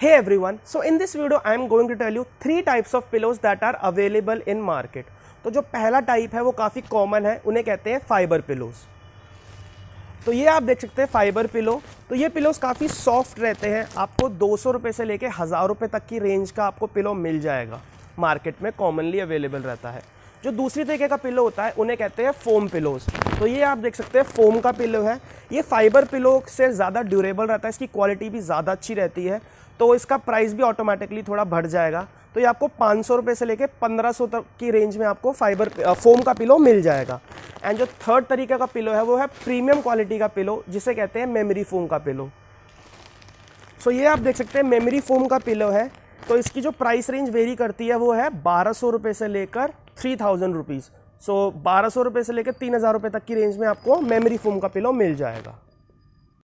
Hey everyone, so in this video I am going to tell you three types of pillows that are available in market. तो जो पहला type है वो काफ़ी common है उन्हें कहते हैं फाइबर पिलोज तो ये आप देख सकते हैं फाइबर पिलो तो ये पिलोज काफ़ी सॉफ्ट रहते हैं आपको दो सौ रुपये से लेके हज़ार रुपये तक की रेंज का आपको पिलो मिल जाएगा मार्केट में कॉमनली अवेलेबल रहता है जो दूसरी तरीके का पिलो होता है उन्हें कहते हैं फोम पिलोज तो ये आप देख सकते हैं फोम का पिलो है ये फाइबर पिलो से ज़्यादा ड्यूरेबल रहता है इसकी क्वालिटी भी ज़्यादा अच्छी रहती है तो इसका प्राइस भी ऑटोमेटिकली थोड़ा बढ़ जाएगा तो ये आपको पाँच सौ से लेकर पंद्रह सौ तक की रेंज में आपको फाइबर फोम का पिलो मिल जाएगा एंड जो थर्ड तरीके का पिलो है वो है प्रीमियम क्वालिटी का पिलो जिसे कहते हैं मेमरी फोम का पिलो सो ये आप देख सकते हैं मेमरी फोम का पिलो है तो इसकी जो प्राइस रेंज वेरी करती है वो है बारह सौ रुपये से लेकर थ्री थाउजेंड रुपीज़ सो बारह सौ रुपये से लेकर तीन हज़ार रुपये तक की रेंज में आपको मेमोरी फोम का पिलो मिल जाएगा